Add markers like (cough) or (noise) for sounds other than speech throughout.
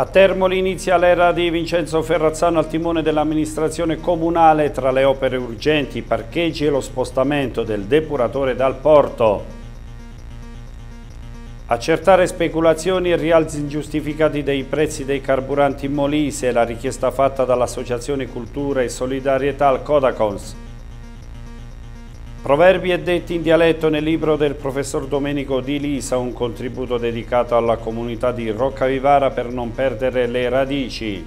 A Termoli inizia l'era di Vincenzo Ferrazzano al timone dell'amministrazione comunale tra le opere urgenti, i parcheggi e lo spostamento del depuratore dal porto. Accertare speculazioni e rialzi ingiustificati dei prezzi dei carburanti in molise, la richiesta fatta dall'Associazione Cultura e Solidarietà al Codacons. Proverbi e detti in dialetto nel libro del professor Domenico Di Lisa, un contributo dedicato alla comunità di Roccavivara per non perdere le radici.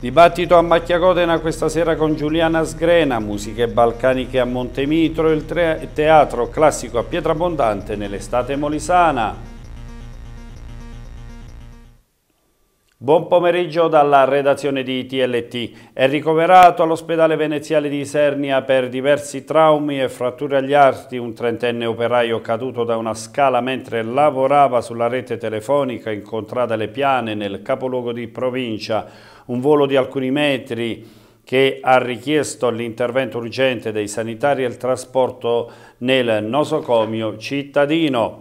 Dibattito a Macchiacodena questa sera con Giuliana Sgrena, musiche balcaniche a Montemitro, il teatro classico a Pietrabbondante nell'estate molisana. Buon pomeriggio dalla redazione di TLT. È ricoverato all'ospedale veneziale di Isernia per diversi traumi e fratture agli arti un trentenne operaio caduto da una scala mentre lavorava sulla rete telefonica in Contrada Le Piane nel capoluogo di provincia. Un volo di alcuni metri che ha richiesto l'intervento urgente dei sanitari e il trasporto nel nosocomio cittadino.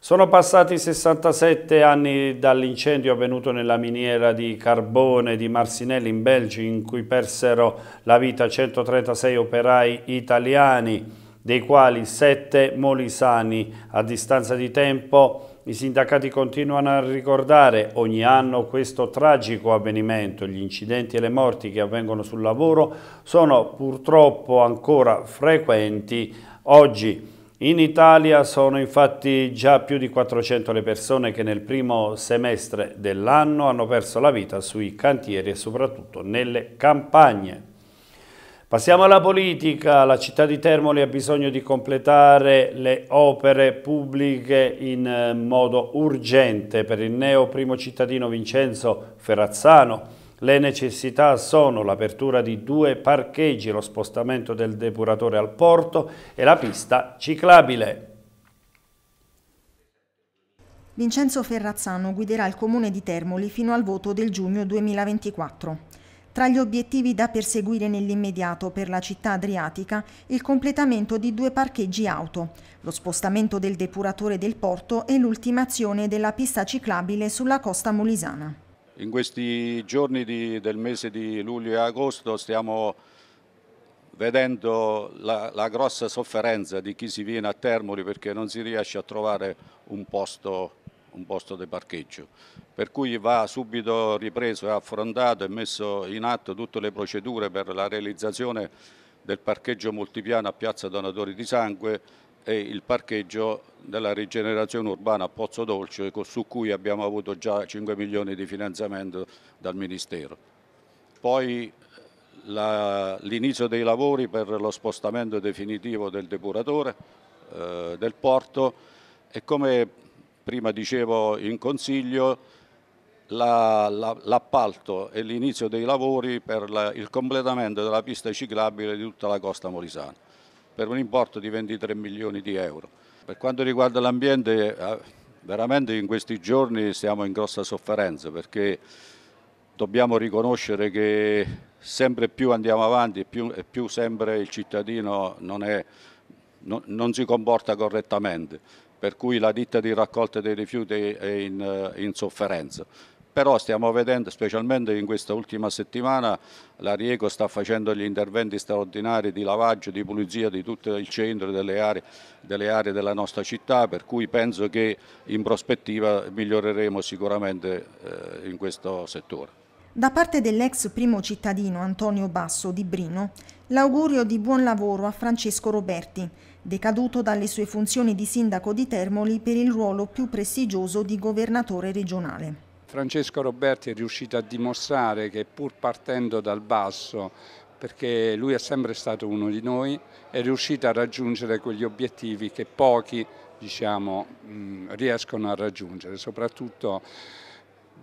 Sono passati 67 anni dall'incendio avvenuto nella miniera di carbone di Marsinelli in Belgio in cui persero la vita 136 operai italiani, dei quali 7 molisani. A distanza di tempo i sindacati continuano a ricordare ogni anno questo tragico avvenimento. Gli incidenti e le morti che avvengono sul lavoro sono purtroppo ancora frequenti oggi. In Italia sono infatti già più di 400 le persone che nel primo semestre dell'anno hanno perso la vita sui cantieri e soprattutto nelle campagne. Passiamo alla politica. La città di Termoli ha bisogno di completare le opere pubbliche in eh, modo urgente. Per il neo primo cittadino Vincenzo Ferrazzano le necessità sono l'apertura di due parcheggi, lo spostamento del depuratore al porto e la pista ciclabile. Vincenzo Ferrazzano guiderà il comune di Termoli fino al voto del giugno 2024. Tra gli obiettivi da perseguire nell'immediato per la città adriatica il completamento di due parcheggi auto, lo spostamento del depuratore del porto e l'ultimazione della pista ciclabile sulla costa molisana. In questi giorni di, del mese di luglio e agosto stiamo vedendo la, la, grossa sofferenza di chi si viene a Termoli perché non si riesce a trovare un posto, un posto di parcheggio. Per cui va subito ripreso e affrontato e messo in atto tutte le procedure per la realizzazione del parcheggio multipiano a Piazza Donatori di Sangue e il parcheggio della rigenerazione urbana a Pozzo Dolce su cui abbiamo avuto già 5 milioni di finanziamento dal Ministero. Poi l'inizio dei lavori per lo spostamento definitivo del depuratore eh, del porto e come prima dicevo in consiglio l'appalto la, la, e l'inizio dei lavori per la, il completamento della pista ciclabile di tutta la costa molisana per un importo di 23 milioni di euro. Per quanto riguarda l'ambiente, eh, veramente in questi giorni siamo in grossa sofferenza perché dobbiamo riconoscere che sempre più andiamo avanti e più, e più sempre il cittadino non, è, non, non, si comporta correttamente, per cui la ditta di raccolta dei rifiuti è in, eh, in sofferenza però stiamo vedendo, specialmente in questa ultima settimana, la Rieco sta facendo gli interventi straordinari di lavaggio, di pulizia di tutto il centro, delle aree, delle aree della nostra città, per cui penso che in prospettiva miglioreremo sicuramente eh, in questo settore. Da parte dell'ex primo cittadino Antonio Basso di Brino, l'augurio di buon lavoro a Francesco Roberti, decaduto dalle sue funzioni di sindaco di Termoli per il ruolo più prestigioso di governatore regionale. Francesco Roberti è riuscito a dimostrare che pur partendo dal basso, perché lui è sempre stato uno di noi, è riuscito a raggiungere quegli obiettivi che pochi diciamo, riescono a raggiungere, soprattutto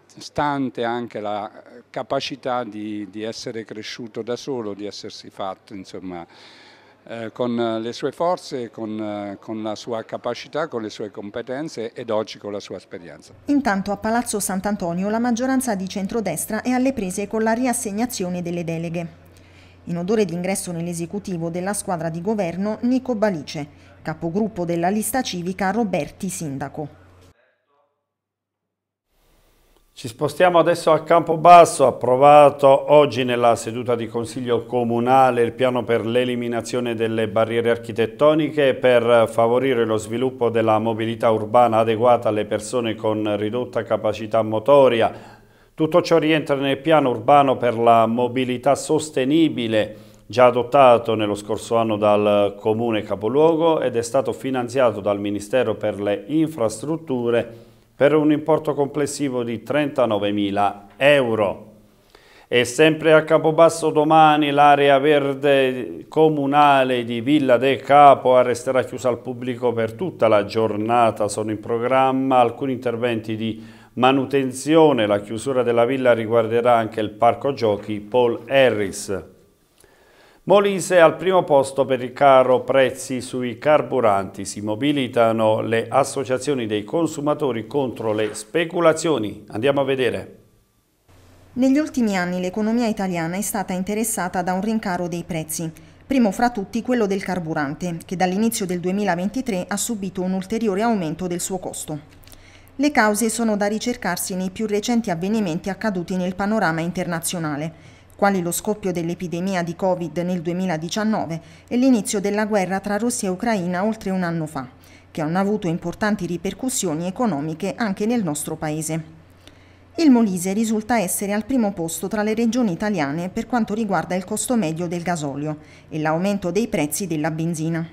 stante anche la capacità di, di essere cresciuto da solo, di essersi fatto, insomma, eh, con eh, le sue forze, con, eh, con, la sua capacità, con le sue competenze ed oggi con la sua esperienza. Intanto a Palazzo Sant'Antonio la maggioranza di centrodestra è alle prese con la riassegnazione delle deleghe. In odore di ingresso nell'esecutivo della squadra di governo Nico Balice, capogruppo della lista civica Roberti Sindaco. Ci spostiamo adesso a Campobasso, approvato oggi nella seduta di Consiglio Comunale il piano per l'eliminazione delle barriere architettoniche per favorire lo sviluppo della mobilità urbana adeguata alle persone con ridotta capacità motoria. Tutto ciò rientra nel piano urbano per la mobilità sostenibile già adottato nello scorso anno dal Comune Capoluogo ed è stato finanziato dal Ministero per le Infrastrutture per un importo complessivo di 39.000 euro. E sempre a Capobasso domani l'area verde comunale di Villa del Capo resterà chiusa al pubblico per tutta la giornata. Sono in programma alcuni interventi di manutenzione. La chiusura della villa riguarderà anche il parco giochi Paul Harris. Molise al primo posto per il caro prezzi sui carburanti. Si mobilitano le associazioni dei consumatori contro le speculazioni. Andiamo a vedere. Negli ultimi anni l'economia italiana è stata interessata da un rincaro dei prezzi. Primo fra tutti quello del carburante, che dall'inizio del 2023 ha subito un ulteriore aumento del suo costo. Le cause sono da ricercarsi nei più recenti avvenimenti accaduti nel panorama internazionale quali lo scoppio dell'epidemia di Covid nel 2019 e l'inizio della guerra tra Russia e Ucraina oltre un anno fa, che hanno avuto importanti ripercussioni economiche anche nel nostro paese. Il Molise risulta essere al primo posto tra le regioni italiane per quanto riguarda il costo medio del gasolio e l'aumento dei prezzi della benzina.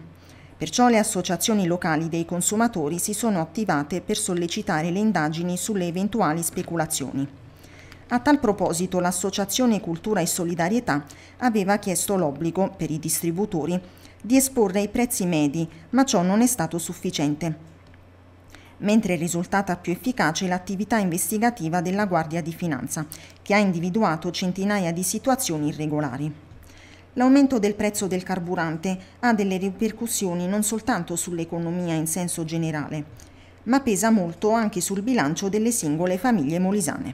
Perciò le associazioni locali dei consumatori si sono attivate per sollecitare le indagini sulle eventuali speculazioni. A tal proposito l'Associazione Cultura e Solidarietà aveva chiesto l'obbligo per i distributori di esporre i prezzi medi, ma ciò non è stato sufficiente mentre è risultata più efficace l'attività investigativa della Guardia di Finanza, che ha individuato centinaia di situazioni irregolari. L'aumento del prezzo del carburante ha delle ripercussioni non soltanto sull'economia in senso generale, ma pesa molto anche sul bilancio delle singole famiglie molisane.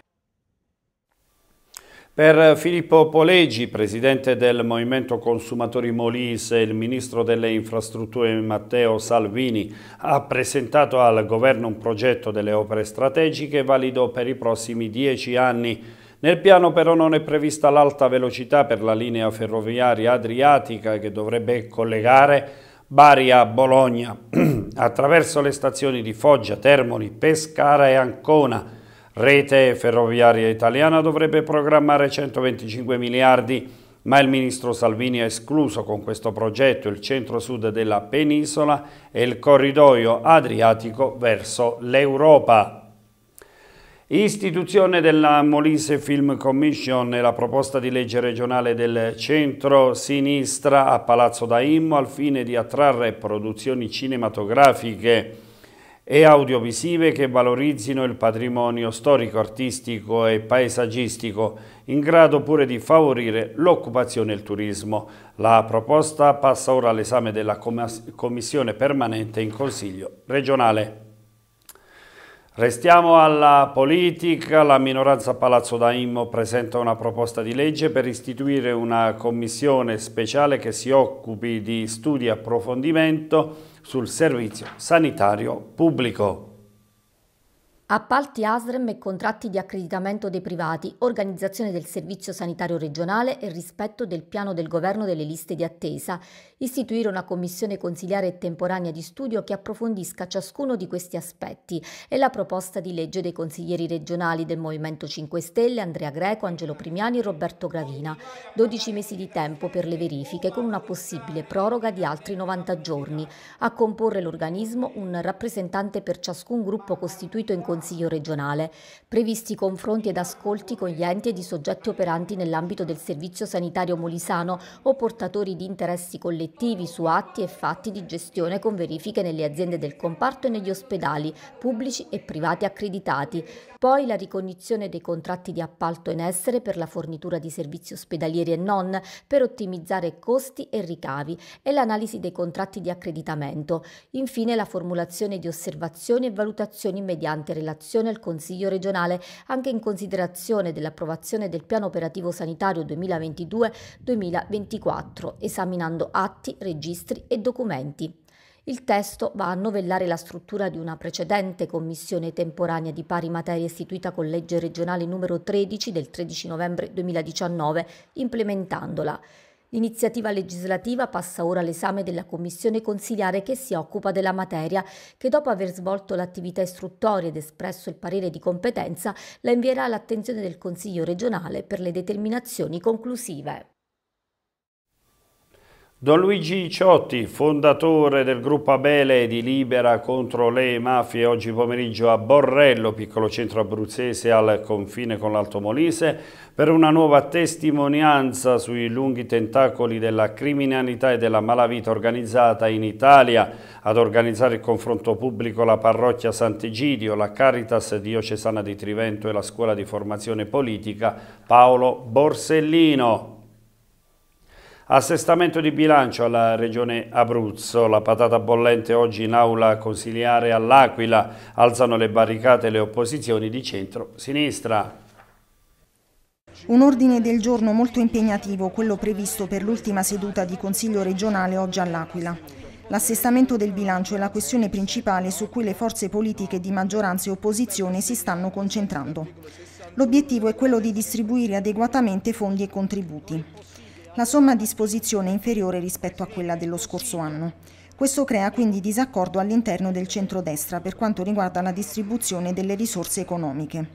Per Filippo Poleggi, presidente del Movimento Consumatori Molise, il ministro delle Infrastrutture Matteo Salvini ha presentato al governo un progetto delle opere strategiche valido per i prossimi dieci anni. Nel piano però non è prevista l'alta velocità per la linea ferroviaria adriatica che dovrebbe collegare Bari a Bologna (clears throat) attraverso le stazioni di Foggia, Termoli, Pescara e Ancona Rete Ferroviaria Italiana dovrebbe programmare 125 miliardi, ma il ministro Salvini ha escluso con questo progetto il centro-sud della penisola e il corridoio adriatico verso l'Europa. Istituzione della Molise Film Commission e la proposta di legge regionale del centro-sinistra a Palazzo da Immo al fine di attrarre produzioni cinematografiche e audiovisive che valorizzino il patrimonio storico, artistico e paesaggistico, in grado pure di favorire l'occupazione e il turismo. La proposta passa ora all'esame della Commissione permanente in Consiglio regionale. Restiamo alla politica, la minoranza a Palazzo Daimmo presenta una proposta di legge per istituire una commissione speciale che si occupi di studi e approfondimento sul servizio sanitario pubblico. Appalti ASREM e contratti di accreditamento dei privati, organizzazione del servizio sanitario regionale e rispetto del piano del governo delle liste di attesa istituire una commissione consiliare temporanea di studio che approfondisca ciascuno di questi aspetti e la proposta di legge dei consiglieri regionali del Movimento 5 Stelle Andrea Greco, Angelo Primiani e Roberto Gravina. 12 mesi di tempo per le verifiche con una possibile proroga di altri 90 giorni. A comporre l'organismo un rappresentante per ciascun gruppo costituito in Consiglio regionale. Previsti confronti ed ascolti con gli enti e di soggetti operanti nell'ambito del servizio sanitario molisano o portatori di interessi collettivi ispettivi su atti e fatti di gestione con verifiche nelle aziende del comparto e negli ospedali, pubblici e privati accreditati poi la ricognizione dei contratti di appalto in essere per la fornitura di servizi ospedalieri e non, per ottimizzare costi e ricavi e l'analisi dei contratti di accreditamento, infine la formulazione di osservazioni e valutazioni mediante relazione al Consiglio regionale anche in considerazione dell'approvazione del Piano Operativo Sanitario 2022-2024, esaminando atti, registri e documenti. Il testo va a novellare la struttura di una precedente commissione temporanea di pari materia istituita con legge regionale numero 13 del 13 novembre 2019, implementandola. L'iniziativa legislativa passa ora all'esame della commissione consigliare che si occupa della materia, che dopo aver svolto l'attività istruttoria ed espresso il parere di competenza, la invierà all'attenzione del Consiglio regionale per le determinazioni conclusive. Don Luigi Ciotti, fondatore del gruppo Abele di Libera contro le mafie, oggi pomeriggio a Borrello, piccolo centro abruzzese al confine con l'Alto Molise, per una nuova testimonianza sui lunghi tentacoli della criminalità e della malavita organizzata in Italia. Ad organizzare il confronto pubblico la parrocchia Sant'Egidio, la Caritas diocesana di Trivento e la scuola di formazione politica Paolo Borsellino. Assestamento di bilancio alla Regione Abruzzo, la patata bollente oggi in aula consiliare all'Aquila, alzano le barricate le opposizioni di centro-sinistra. Un ordine del giorno molto impegnativo, quello previsto per l'ultima seduta di Consiglio regionale oggi all'Aquila. L'assestamento del bilancio è la questione principale su cui le forze politiche di maggioranza e opposizione si stanno concentrando. L'obiettivo è quello di distribuire adeguatamente fondi e contributi la somma a disposizione è inferiore rispetto a quella dello scorso anno. Questo crea quindi disaccordo all'interno del centrodestra per quanto riguarda la distribuzione delle risorse economiche.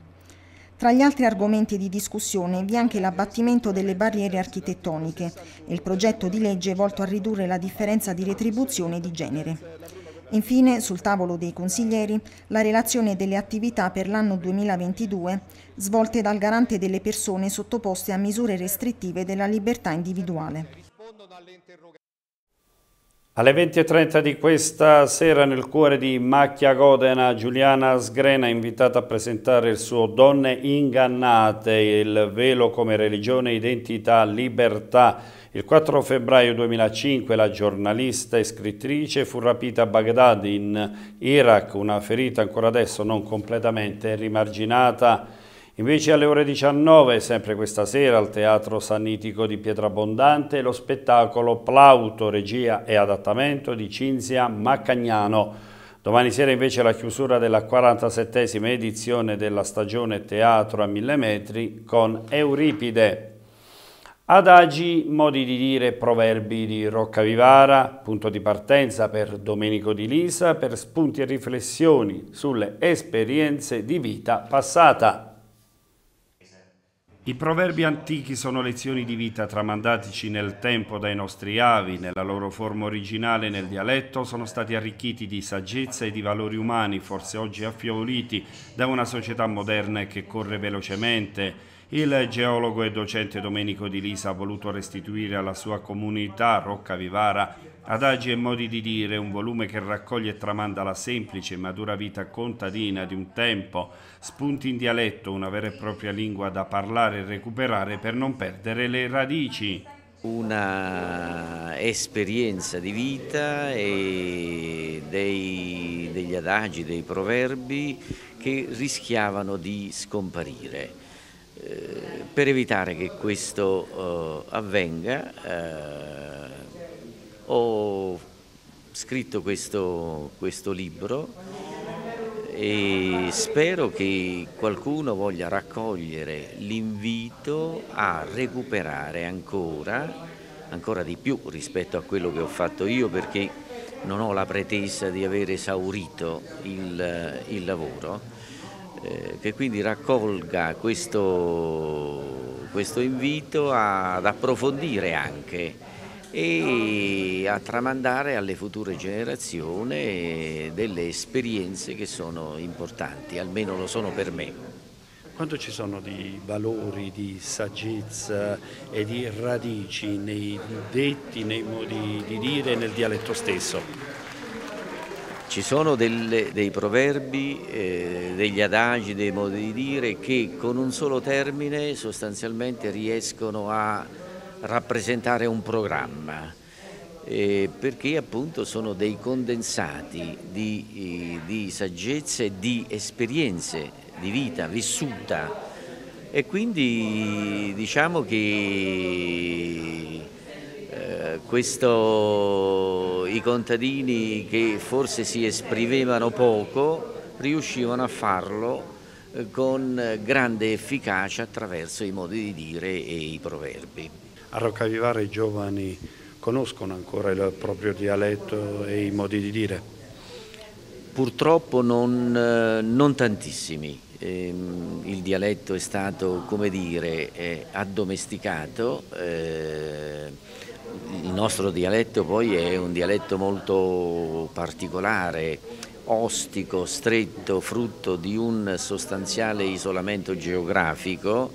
Tra gli altri argomenti di discussione vi è anche l'abbattimento delle barriere architettoniche e il progetto di legge volto a ridurre la differenza di retribuzione di genere. Infine, sul tavolo dei consiglieri, la relazione delle attività per l'anno 2022 svolte dal garante delle persone sottoposte a misure restrittive della libertà individuale. Alle 20.30 di questa sera nel cuore di Macchia Godena, Giuliana Sgrena è invitata a presentare il suo Donne ingannate, il velo come religione, identità, libertà il 4 febbraio 2005 la giornalista e scrittrice fu rapita a Baghdad in Iraq, una ferita ancora adesso non completamente rimarginata. Invece alle ore 19, sempre questa sera, al Teatro Sannitico di Pietrabondante, lo spettacolo Plauto, regia e adattamento di Cinzia Maccagnano. Domani sera invece la chiusura della 47esima edizione della stagione Teatro a mille metri con Euripide. Adagi, modi di dire, proverbi di Roccavivara, punto di partenza per Domenico di Lisa, per spunti e riflessioni sulle esperienze di vita passata. I proverbi antichi sono lezioni di vita tramandatici nel tempo dai nostri avi, nella loro forma originale nel dialetto, sono stati arricchiti di saggezza e di valori umani, forse oggi affievoliti da una società moderna che corre velocemente il geologo e docente Domenico Di Lisa ha voluto restituire alla sua comunità Rocca Vivara adagi e modi di dire, un volume che raccoglie e tramanda la semplice e dura vita contadina di un tempo, spunti in dialetto, una vera e propria lingua da parlare e recuperare per non perdere le radici. Una esperienza di vita e dei, degli adagi, dei proverbi che rischiavano di scomparire eh, per evitare che questo eh, avvenga eh, ho scritto questo, questo libro e spero che qualcuno voglia raccogliere l'invito a recuperare ancora, ancora di più rispetto a quello che ho fatto io perché non ho la pretesa di aver esaurito il, il lavoro eh, che quindi raccolga questo, questo invito ad approfondire anche e a tramandare alle future generazioni delle esperienze che sono importanti, almeno lo sono per me. Quanto ci sono di valori, di saggezza e di radici nei detti, nei modi di dire e nel dialetto stesso? Ci sono delle, dei proverbi, eh, degli adagi, dei modi di dire che con un solo termine sostanzialmente riescono a rappresentare un programma, eh, perché appunto sono dei condensati di, eh, di saggezze, di esperienze di vita vissuta e quindi diciamo che eh, questo, i contadini che forse si esprimevano poco riuscivano a farlo eh, con grande efficacia attraverso i modi di dire e i proverbi. A Roccavivare i giovani conoscono ancora il proprio dialetto e i modi di dire? Purtroppo non, eh, non tantissimi. Ehm, il dialetto è stato, come dire, addomesticato il nostro dialetto poi è un dialetto molto particolare, ostico, stretto, frutto di un sostanziale isolamento geografico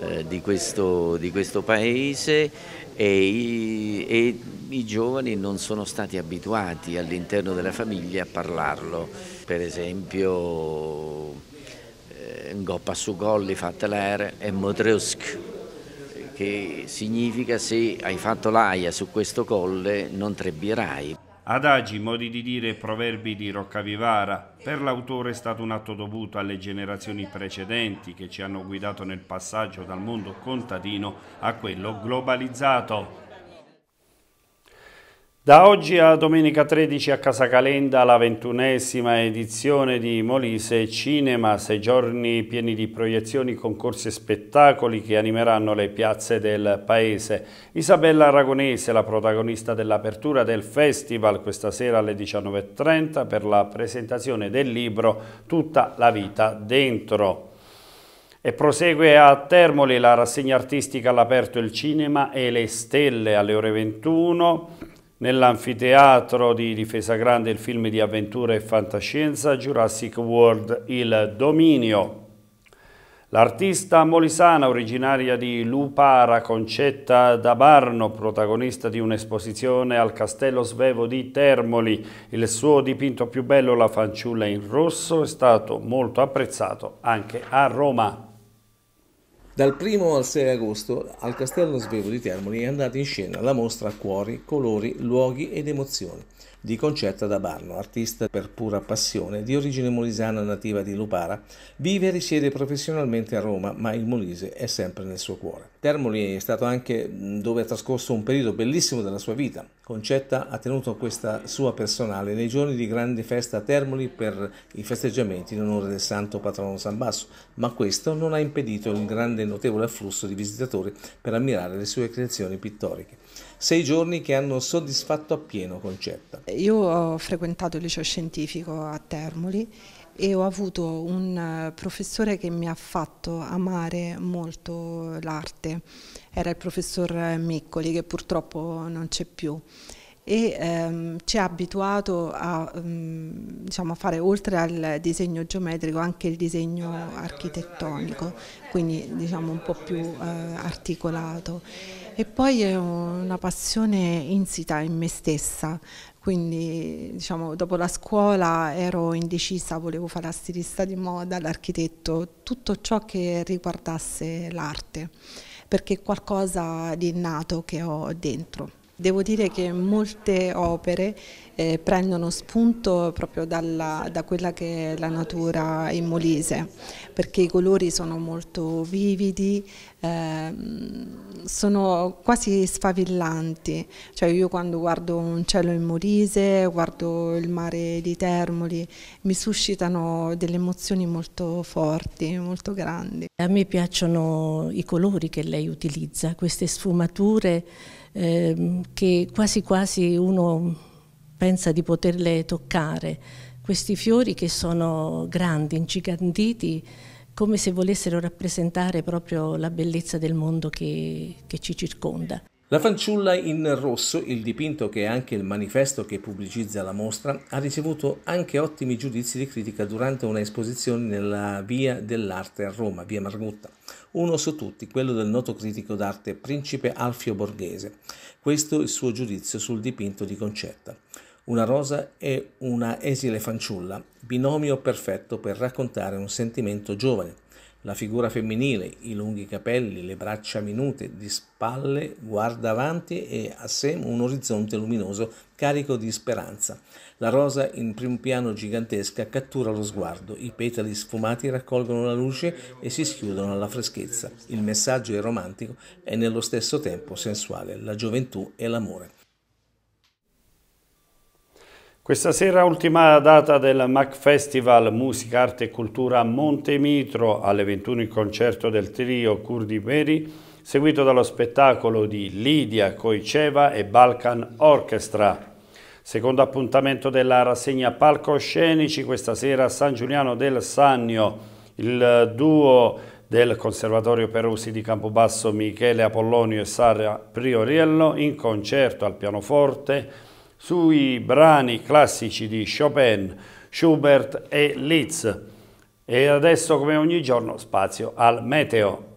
eh, di, questo, di, questo, paese e i, e i giovani non sono stati abituati all'interno della famiglia a parlarlo. Per esempio eh, Ngoppa su Golli, Fatelaer e Motrusk che significa se hai fatto l'aia su questo colle non trebbierai. Adagi, modi di dire e proverbi di Roccavivara, per l'autore è stato un atto dovuto alle generazioni precedenti che ci hanno guidato nel passaggio dal mondo contadino a quello globalizzato. Da oggi a domenica 13 a Casa Calenda la ventunesima edizione di Molise Cinema, sei giorni pieni di proiezioni, concorsi e spettacoli che animeranno le piazze del paese. Isabella Aragonese, la protagonista dell'apertura del festival questa sera alle 19.30 per la presentazione del libro Tutta la vita dentro. E prosegue a Termoli la rassegna artistica all'aperto il cinema e le stelle alle ore 21 Nell'anfiteatro di Difesa Grande il film di avventura e fantascienza Jurassic World Il Dominio. L'artista molisana originaria di Lupara Concetta da Barno, protagonista di un'esposizione al Castello Svevo di Termoli, il suo dipinto più bello La fanciulla in rosso è stato molto apprezzato anche a Roma. Dal 1 al 6 agosto al Castello Svevo di Termoli è andata in scena la mostra Cuori, colori, luoghi ed emozioni di Concetta da Barno, artista per pura passione di origine molisana nativa di Lupara, vive e risiede professionalmente a Roma, ma il Molise è sempre nel suo cuore. Termoli è stato anche dove ha trascorso un periodo bellissimo della sua vita. Concetta ha tenuto questa sua personale nei giorni di grande festa a Termoli per i festeggiamenti in onore del santo patrono San Basso, ma questo non ha impedito il grande e notevole afflusso di visitatori per ammirare le sue creazioni pittoriche. Sei giorni che hanno soddisfatto appieno Concetta. Io ho frequentato il liceo scientifico a Termoli e ho avuto un eh, professore che mi ha fatto amare molto l'arte, era il professor Miccoli che purtroppo non c'è più e ehm, ci ha abituato a, ehm, diciamo, a, fare oltre al disegno geometrico anche il disegno architettonico, quindi diciamo, un po' più eh, articolato. E poi è una passione insita in me stessa, quindi diciamo, dopo la scuola ero indecisa, volevo fare la stilista di moda, l'architetto, tutto ciò che riguardasse l'arte, perché è qualcosa di innato che ho dentro. Devo dire che molte opere eh, prendono spunto proprio dalla, da quella che è la natura in Molise, perché i colori sono molto vividi, eh, sono quasi sfavillanti. Cioè io quando guardo un cielo in Molise, guardo il mare di Termoli, mi suscitano delle emozioni molto forti, molto grandi. A me piacciono i colori che lei utilizza, queste sfumature Ehm, che quasi quasi uno pensa di poterle toccare. Questi fiori che sono grandi, ingigantiti, come se volessero rappresentare proprio la bellezza del mondo che, che ci circonda. La fanciulla in rosso, il dipinto che è anche il manifesto che pubblicizza la mostra, ha ricevuto anche ottimi giudizi di critica durante una esposizione nella Via dell'Arte a Roma, Via Margutta uno su tutti, quello del noto critico d'arte principe Alfio Borghese. Questo il suo giudizio sul dipinto di Concetta. Una rosa e una esile fanciulla, binomio perfetto per raccontare un sentimento giovane. La figura femminile, i lunghi capelli, le braccia minute, di spalle, guarda avanti e a sé un orizzonte luminoso carico di speranza. La rosa in primo piano gigantesca cattura lo sguardo, i petali sfumati raccolgono la luce e si schiudono alla freschezza. Il messaggio è romantico e nello stesso tempo sensuale, la gioventù e l'amore. Questa sera ultima data del MAC Festival Musica, Arte e Cultura a Montemitro alle 21 il concerto del trio Curdi Meri seguito dallo spettacolo di Lidia Koiceva e Balkan Orchestra. Secondo appuntamento della rassegna palcoscenici questa sera a San Giuliano del Sannio il duo del Conservatorio Perusi di Campobasso Michele Apollonio e Sara Prioriello in concerto al pianoforte sui brani classici di Chopin, Schubert e Liszt. E adesso, come ogni giorno, spazio al meteo.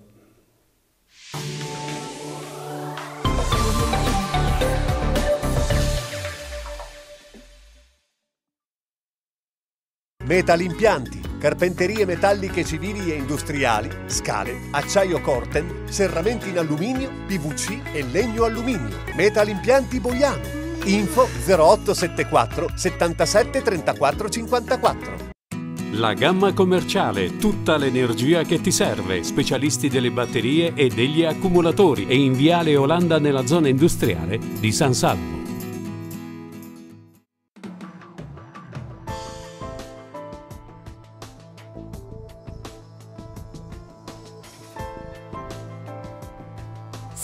Metal Impianti, carpenterie metalliche civili e industriali, scale, acciaio Corten, serramenti in alluminio, PVC e legno alluminio. Metal Impianti Boiano Info 0874 77 34 54. La gamma commerciale, tutta l'energia che ti serve, specialisti delle batterie e degli accumulatori e in Viale Olanda nella zona industriale di San Salvo.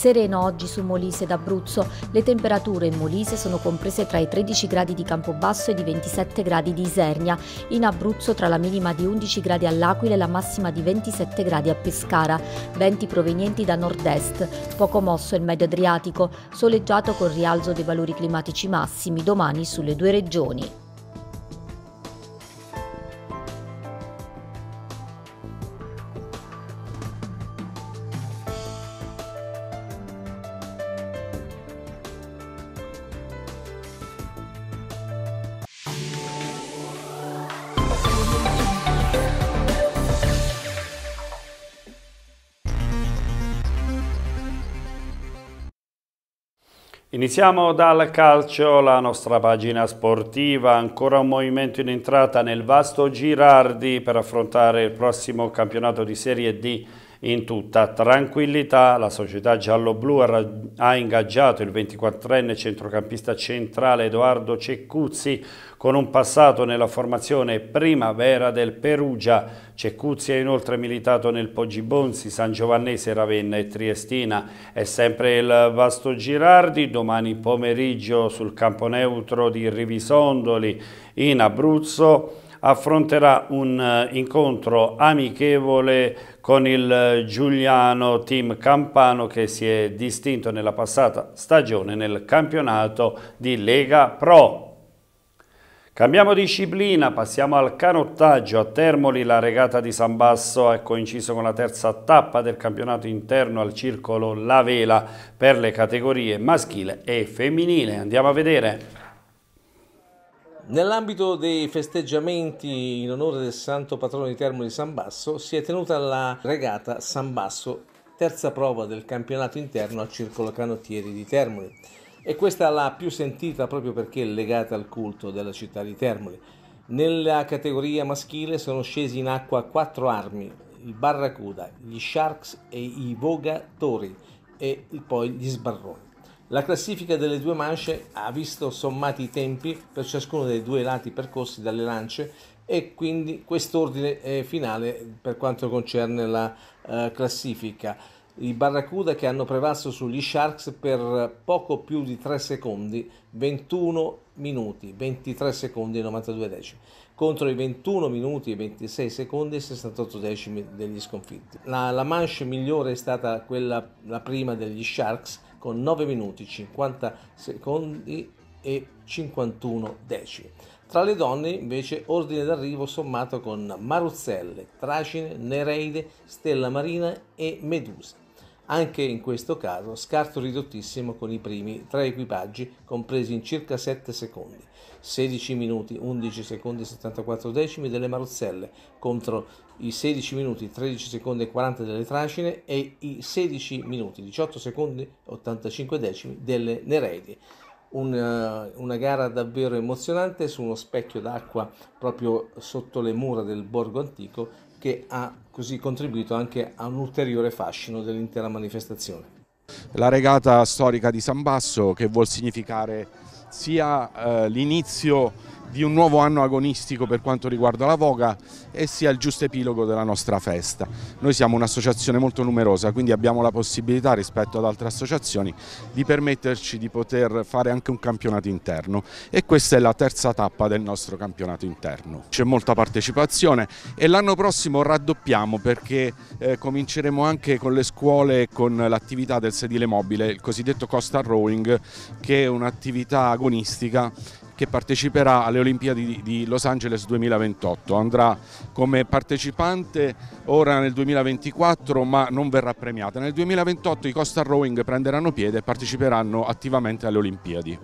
Sereno oggi su Molise d'Abruzzo. Le temperature in Molise sono comprese tra i 13 gradi di Campobasso e i 27 gradi di Isernia. In Abruzzo tra la minima di 11 gradi all'Aquila e la massima di 27 gradi a Pescara. Venti provenienti da nord-est. Poco mosso il medio Adriatico, soleggiato con rialzo dei valori climatici massimi domani sulle due regioni. Iniziamo dal calcio, la nostra pagina sportiva, ancora un movimento in entrata nel vasto Girardi per affrontare il prossimo campionato di Serie D in tutta tranquillità la società giallo-blu ha, ha ingaggiato il 24enne centrocampista centrale Edoardo Ceccuzzi con un passato nella formazione primavera del Perugia. Ceccuzzi ha inoltre militato nel Poggibonsi, San Giovannese, Ravenna e Triestina. È sempre il Vasto Girardi, domani pomeriggio sul campo neutro di Rivisondoli in Abruzzo affronterà un eh, incontro amichevole con il eh, Giuliano Team Campano che si è distinto nella passata stagione nel campionato di Lega Pro. Cambiamo disciplina, passiamo al canottaggio. A Termoli la regata di San Basso è coinciso con la terza tappa del campionato interno al circolo La Vela per le categorie maschile e femminile. Andiamo a vedere. Nell'ambito dei festeggiamenti in onore del santo patrono di Termoli San Basso si è tenuta la regata San Basso, terza prova del campionato interno al Circolo Canottieri di Termoli. E questa la più sentita proprio perché è legata al culto della città di Termoli. Nella categoria maschile sono scesi in acqua quattro armi, il Barracuda, gli Sharks e i Vogatori e poi gli Sbarroni. La classifica delle due manche ha visto sommati i tempi per ciascuno dei due lati percorsi dalle lance e quindi quest'ordine finale per quanto concerne la eh, classifica. I Barracuda che hanno prevalso sugli Sharks per poco più di 3 secondi, 21 minuti, 23 secondi e 92 decimi, contro i 21 minuti e 26 secondi e 68 decimi degli sconfitti. La, la manche migliore è stata quella, la prima degli Sharks con 9 minuti 50 secondi e 51 decimi. Tra le donne invece ordine d'arrivo sommato con Maruzzelle, Tracine, Nereide, Stella Marina e Medusa. Anche in questo caso scarto ridottissimo con i primi tre equipaggi compresi in circa 7 secondi, 16 minuti 11 secondi e 74 decimi delle marozzelle contro i 16 minuti 13 secondi e 40 delle tracine e i 16 minuti 18 secondi e 85 decimi delle nereidi una, eh, una gara davvero emozionante su uno specchio d'acqua proprio sotto le mura del borgo antico che ha così contribuito anche a un ulteriore fascino dell'intera manifestazione. La regata storica di San Basso che vuol significare sia eh, l'inizio di un nuovo anno agonistico per quanto riguarda la Voga e sia il giusto epilogo della nostra festa. Noi siamo un'associazione molto numerosa, quindi abbiamo la possibilità rispetto ad altre associazioni di permetterci di poter fare anche un campionato interno e questa è la terza tappa del nostro campionato interno. C'è molta partecipazione e l'anno prossimo raddoppiamo perché eh, cominceremo anche con le scuole e con l'attività del sedile mobile, il cosiddetto costa rowing che è un'attività agonistica che parteciperà alle Olimpiadi di Los Angeles 2028. Andrà come partecipante ora nel 2024 ma non verrà premiata. Nel 2028 i Costa Rowing prenderanno piede e parteciperanno attivamente alle Olimpiadi.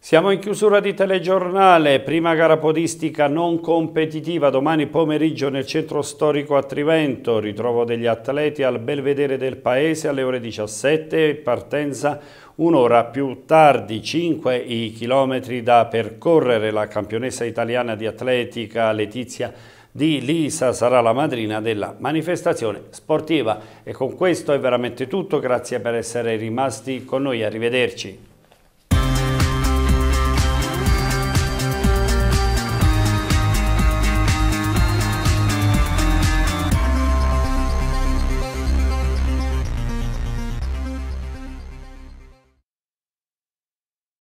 Siamo in chiusura di telegiornale, prima gara podistica non competitiva domani pomeriggio nel centro storico a Trivento, ritrovo degli atleti al belvedere del paese alle ore 17, partenza un'ora più tardi, 5 i chilometri da percorrere, la campionessa italiana di atletica Letizia di Lisa sarà la madrina della manifestazione sportiva e con questo è veramente tutto, grazie per essere rimasti con noi, arrivederci.